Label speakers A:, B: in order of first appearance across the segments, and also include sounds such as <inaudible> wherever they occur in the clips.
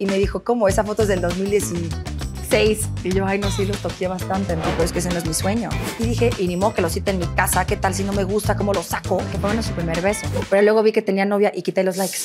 A: Y me dijo, ¿cómo? Esa foto es del 2016. Mm. Y yo, ay, no, sí, lo toqué bastante, ¿no? Pero es que ese no es mi sueño. Y dije, y ni modo que lo cite en mi casa, ¿qué tal si no me gusta? ¿Cómo lo saco? Que fue bueno su primer beso. Pero luego vi que tenía novia y quité los likes.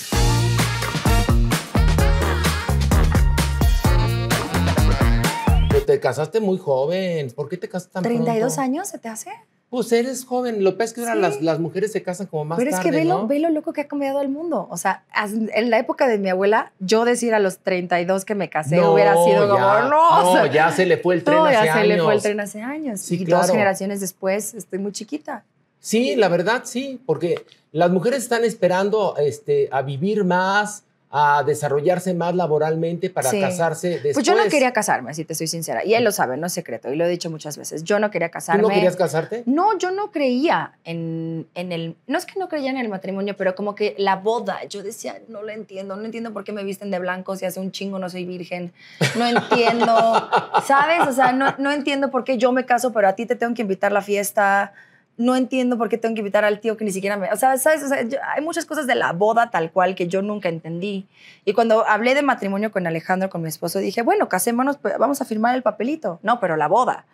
B: Te casaste muy joven. ¿Por qué te casaste tan ¿32
A: años se te hace?
B: Pues eres joven, lo que es que las, las, mujeres se casan como más Pero es que ve, lo,
A: loco que ha cambiado el mundo. O sea, en la época de mi abuela, yo decir a los 32 que me casé hubiera sido como, no. ya
B: se le fue el tren hace años. Ya se le fue el tren hace
A: años. y dos generaciones después estoy muy chiquita.
B: Sí, la verdad, sí, porque las mujeres están esperando este, a vivir más, a desarrollarse más laboralmente para casarse después. Pues yo no quería
A: casarme, si te soy sincera. Y él lo sabe, no es secreto, y lo he dicho muchas veces. Yo no quería casarme. ¿Tú no querías casarte? No, yo no creía en, el... No es que no creía en el matrimonio, pero como que la boda. Yo decía, no lo entiendo, no entiendo por qué me visten de blanco si hace un chingo no soy virgen. No entiendo, <laughs> ¿sabes? O sea, no, no entiendo por qué yo me caso, pero a ti te tengo que invitar a la fiesta no entiendo por qué tengo que invitar al tío que ni siquiera me... O sea, ¿sabes? hay muchas cosas de la boda tal cual que yo nunca entendí. Y cuando hablé de matrimonio con Alejandro, con mi esposo, dije, bueno, casémonos, pues, vamos a firmar el papelito. No, pero la boda.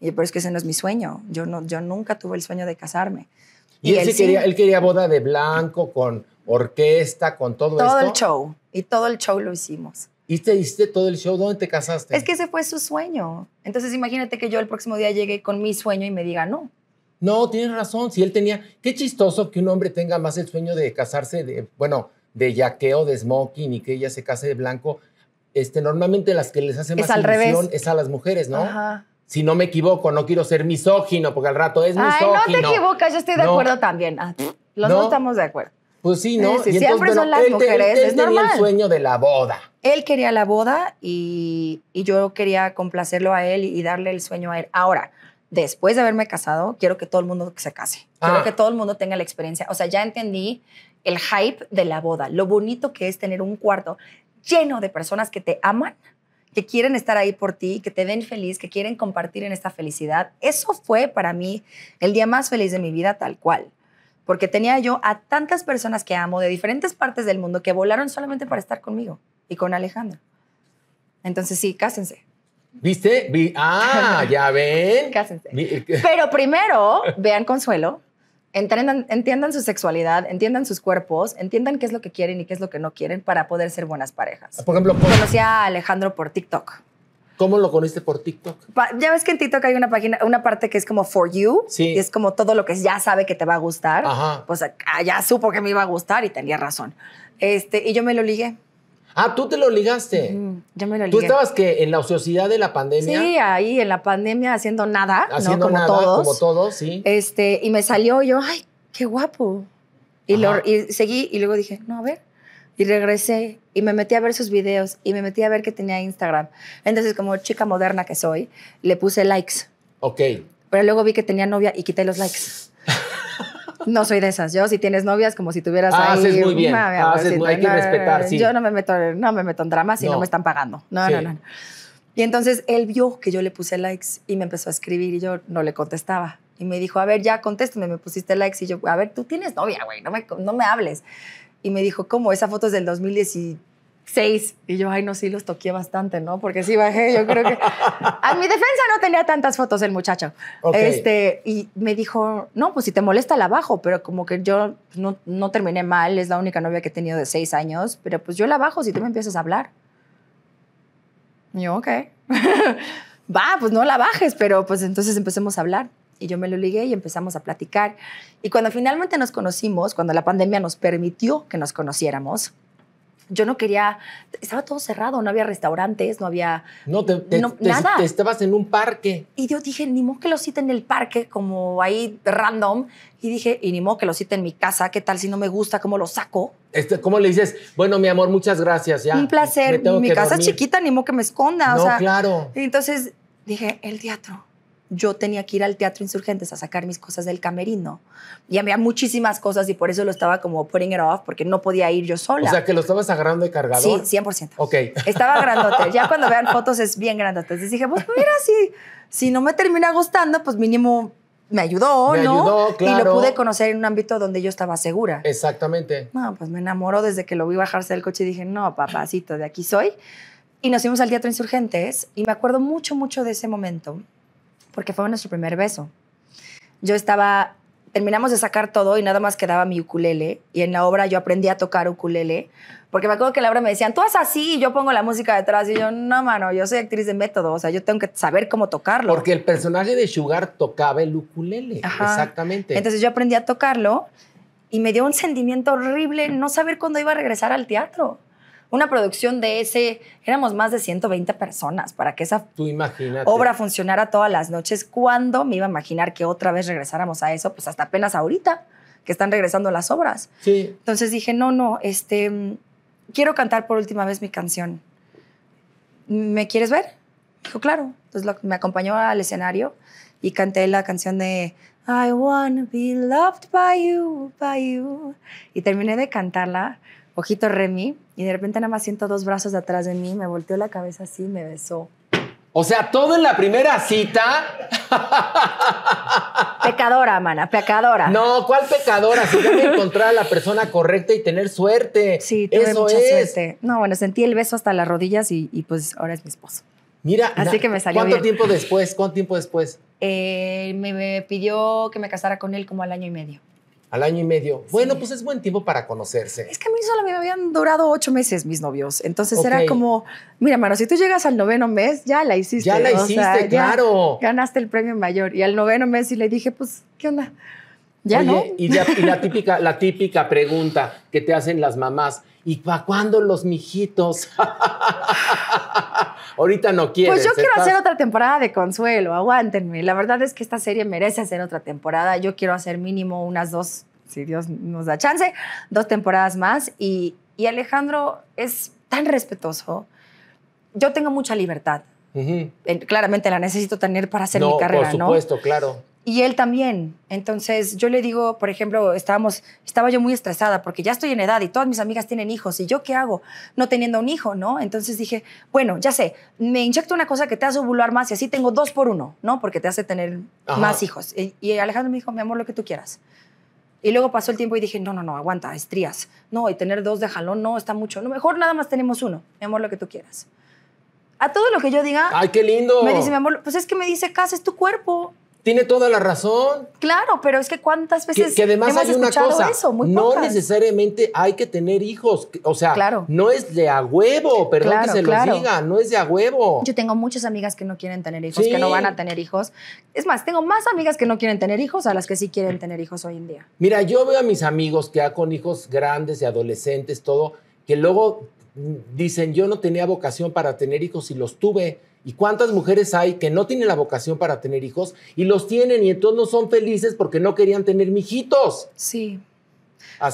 A: Y pero es que ese no es mi sueño. Yo, no, yo nunca tuve el sueño de casarme. Y, él, quería, boda
B: de blanco, con orquesta, con todo, Todo el show. Y todo el show
A: lo hicimos.
B: ¿Y te diste todo el show? ¿Dónde te casaste?
A: Es que ese fue su sueño. Entonces imagínate que yo el próximo día llegué con mi sueño y me diga no
B: no, tienes razón, si él tenía, qué chistoso que un hombre tenga más el sueño de casarse, de, bueno, de yaqueo, de smoking y que ella se case de blanco. Este, normalmente las que les hace más es al es a las mujeres, ¿no? Ajá. Si no me equivoco, no quiero ser misógino, porque al rato es misógino. Ay, no te equivocas, yo estoy de acuerdo
A: también. Ah, los dos estamos de acuerdo.
B: Pues sí, ¿no? siempre son las mujeres. Él, tenía el sueño de la boda.
A: Él quería la boda y, yo quería complacerlo a él y darle el sueño a él. Ahora, después de haberme casado, quiero que todo el mundo se case. Quiero ah. que todo el mundo tenga la experiencia. O sea, ya entendí el hype de la boda, lo bonito que es tener un cuarto lleno de personas que te aman, que quieren estar ahí por ti, que te ven feliz, que quieren compartir en esta felicidad. Eso fue para mí el día más feliz de mi vida tal cual. Porque tenía yo a tantas personas que amo de diferentes partes del mundo que volaron solamente para estar conmigo y con Alejandro. Entonces sí, cásense.
B: ¿Viste? ah, <laughs> ya ven. Cásense. Eh,
A: Pero primero, vean Consuelo, entiendan su sexualidad, entiendan sus cuerpos, entiendan qué es lo que quieren y qué es lo que no quieren para poder ser buenas parejas. Por ejemplo, conocí a Alejandro por TikTok. ¿Cómo lo conociste por TikTok? ya ves que en TikTok hay una página, una parte que es como for you, sí. y es como todo lo que ya sabe que te va a gustar. Ajá. Pues ya supo que me iba a gustar y tenía razón. Este, y yo me lo ligué. Ah, tú te lo ligaste. yo me lo ligué. Tú estabas
B: que en la ociosidad de la pandemia. Sí,
A: ahí en la pandemia haciendo nada, haciendo Como nada, Como todos, sí. Este, y me salió yo, ay, qué guapo. Y, lo, y seguí y luego dije, no, a ver. Y regresé y me metí a ver sus videos y me metí a ver que tenía Instagram. Entonces, como chica moderna que soy, le puse likes. Ok. Pero luego vi que tenía novia y quité los likes. No soy de esas. Yo, si tienes novias, como si tuvieras ah, ahí. Ah, haces muy bien. hay que respetar, sí. Yo no me meto, no me meto en dramas si no, me están pagando. No, no, no, Y entonces él vio que yo le puse likes y me empezó a escribir y yo no le contestaba. Y me dijo, a ver, ya contéstame, me pusiste likes. Y yo, a ver, tú tienes novia, güey, no me, no me hables. Y me dijo, ¿cómo? Esa foto es del 2017 seis. Y yo, ay, no, sí los toqué bastante, ¿no? Porque sí bajé, yo creo que... <laughs> A mi defensa no tenía tantas fotos el muchacho. Este, y me dijo, no, pues si te molesta la bajo, pero como que yo no, no terminé mal, es la única novia que he tenido de seis años, pero pues yo la bajo si tú me empiezas a hablar. Y yo, ok. <laughs> Va, pues no la bajes, pero pues entonces empecemos a hablar. Y yo me lo ligué y empezamos a platicar. Y cuando finalmente nos conocimos, cuando la pandemia nos permitió que nos conociéramos, yo no quería, estaba todo cerrado, no había restaurantes, no había no, nada. estabas en un parque. Y yo dije, ni modo que lo cite en el parque, como ahí random. Y dije, y ni modo que lo cite en mi casa, ¿qué tal si no me gusta? ¿Cómo lo saco? Este,
B: ¿Cómo le dices? Bueno, mi amor, muchas gracias. Ya, un placer. Mi casa chiquita,
A: ni modo que me esconda. No, claro. entonces dije, el teatro yo tenía que ir al Teatro Insurgentes a sacar mis cosas del camerino. Y había muchísimas cosas y por eso lo estaba como putting it off, porque no podía ir yo sola. O sea, que lo estabas agarrando de cargador. Sí, 100%. Ok. Estaba grandote. Ya cuando vean <laughs> fotos es bien grandote. Entonces dije, pues mira, si, si no me termina gustando, pues mínimo me ayudó, me ¿no? Ayudó, claro. Y lo pude conocer en un ámbito donde yo estaba segura. Exactamente. No, pues me enamoró desde que lo vi bajarse del coche y dije, no, papacito, de aquí soy. Y nos fuimos al Teatro Insurgentes y me acuerdo mucho, mucho de ese momento porque fue nuestro primer beso. Yo estaba, terminamos de sacar todo y nada más quedaba mi ukulele y en la obra yo aprendí a tocar ukulele, porque me acuerdo que en la obra me decían, tú haz así y yo pongo la música detrás y yo, no, mano, yo soy actriz de método, o sea, yo tengo que saber cómo tocarlo. Porque el personaje de Sugar tocaba el ukulele, exactamente. Entonces yo aprendí a tocarlo y me dio un sentimiento horrible no saber cuándo iba a regresar al teatro una producción de ese, éramos más de 120 personas para que esa obra funcionara todas las noches. ¿Cuándo me iba a imaginar que otra vez regresáramos a eso? Pues hasta apenas ahorita que están regresando las obras. Sí. Entonces dije, no, no, este, quiero cantar por última vez mi canción. ¿Me quieres ver? Dijo, claro. Entonces me acompañó al escenario y canté la canción de I wanna be loved by you, by you. Y terminé de cantarla ojito Remy, y de repente nada más siento dos brazos detrás atrás de mí, me volteó la cabeza así, y me besó.
B: O sea, todo en la primera cita.
A: Pecadora, mana, pecadora. No,
B: ¿cuál pecadora? Si yo encontrar a la persona correcta y tener suerte. Sí, tuve suerte.
A: No, bueno, sentí el beso hasta las rodillas y, pues ahora es mi esposo. Mira, así que me salió ¿Cuánto tiempo
B: después? ¿Cuánto tiempo después?
A: Eh, me, pidió que me casara con él como al año y medio
B: al año y medio. Bueno, pues es buen tiempo para conocerse. Es que a
A: mí solo me habían durado ocho meses mis novios. Entonces era como, mira, mano, si tú llegas al noveno mes, ya la hiciste. Ya la hiciste, claro. ganaste el premio mayor. Y al noveno mes y le dije, pues, ¿qué onda? Ya no. Y, y
B: la, <laughs> típica, la típica pregunta que te hacen las mamás. ¿Y para cuándo los mijitos? <laughs> Ahorita no quiero. Pues yo quiero hacer
A: otra temporada de Consuelo, aguántenme. La verdad es que esta serie merece hacer otra temporada. Yo quiero hacer mínimo unas dos, si Dios nos da chance, dos temporadas más. Y, Alejandro es tan respetuoso. Yo tengo mucha libertad. Claramente la necesito tener para hacer mi carrera, ¿no? Por supuesto, claro y él también. Entonces yo le digo, por ejemplo, estábamos, estaba yo muy estresada porque ya estoy en edad y todas mis amigas tienen hijos y yo qué hago no teniendo un hijo, ¿no? Entonces dije, bueno, ya sé, me inyecto una cosa que te hace ovular más y así tengo dos por uno, ¿no? Porque te hace tener más hijos. Y, Alejandro me dijo, mi amor, lo que tú quieras. Y luego pasó el tiempo y dije, no, no, no, aguanta, estrías. No, y tener dos de jalón no está mucho. No, mejor nada más tenemos uno, mi amor, lo que tú quieras. A todo lo que yo diga. ¡Ay, qué lindo! Me dice, mi amor, pues es que me dice, casa, es tu cuerpo. Tiene toda la razón. Claro, pero es que cuántas veces. Que, además hay una cosa. no
B: necesariamente hay que tener hijos. O sea, no es de a huevo, perdón que se lo diga, no es de a huevo. Yo
A: tengo muchas amigas que no quieren tener hijos, que no van a tener hijos. Es más, tengo más amigas que no quieren tener hijos a las que sí quieren tener hijos hoy en día.
B: Mira, yo veo a mis amigos que ya con hijos grandes y adolescentes, todo, que luego dicen, yo no tenía vocación para tener hijos y los tuve ¿Y cuántas mujeres hay que no tienen la vocación para tener hijos y los tienen y entonces no son felices porque no querían tener mijitos? Sí.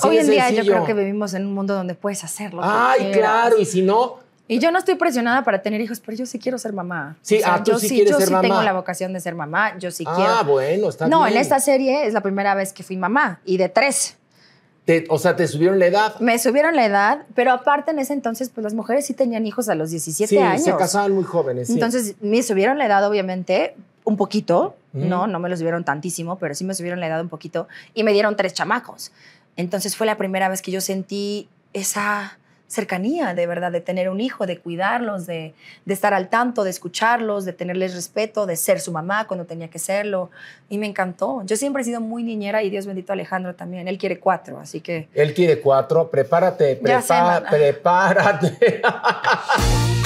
B: Hoy en día yo creo que
A: vivimos en un mundo donde puedes hacerlo. Ay, claro, y si no... Y yo no estoy presionada para tener hijos, pero yo sí quiero ser mamá. Sí, ah, yo sí, ser mamá? yo sí tengo la vocación de ser mamá, yo sí ah, quiero. Ah, bueno, está bien. No, en esta serie es la primera vez que fui mamá y de tres o sea, te subieron la edad. Me subieron la edad, pero aparte en ese entonces, pues las mujeres sí tenían hijos a los 17 sí, años. Se casaban muy jóvenes. Entonces, me subieron la edad, obviamente, un poquito, ¿no? No me los subieron tantísimo, pero sí me subieron la edad un poquito y me dieron tres chamacos. Entonces fue la primera vez que yo sentí esa cercanía, de verdad, de tener un hijo, de cuidarlos, de, estar al tanto, de escucharlos, de tenerles respeto, de ser su mamá cuando tenía que serlo. Y me encantó. Yo siempre he sido muy niñera y Dios bendito Alejandro también. Él quiere cuatro, así que...
B: Él quiere cuatro. Prepárate, Ya prepárate. <laughs>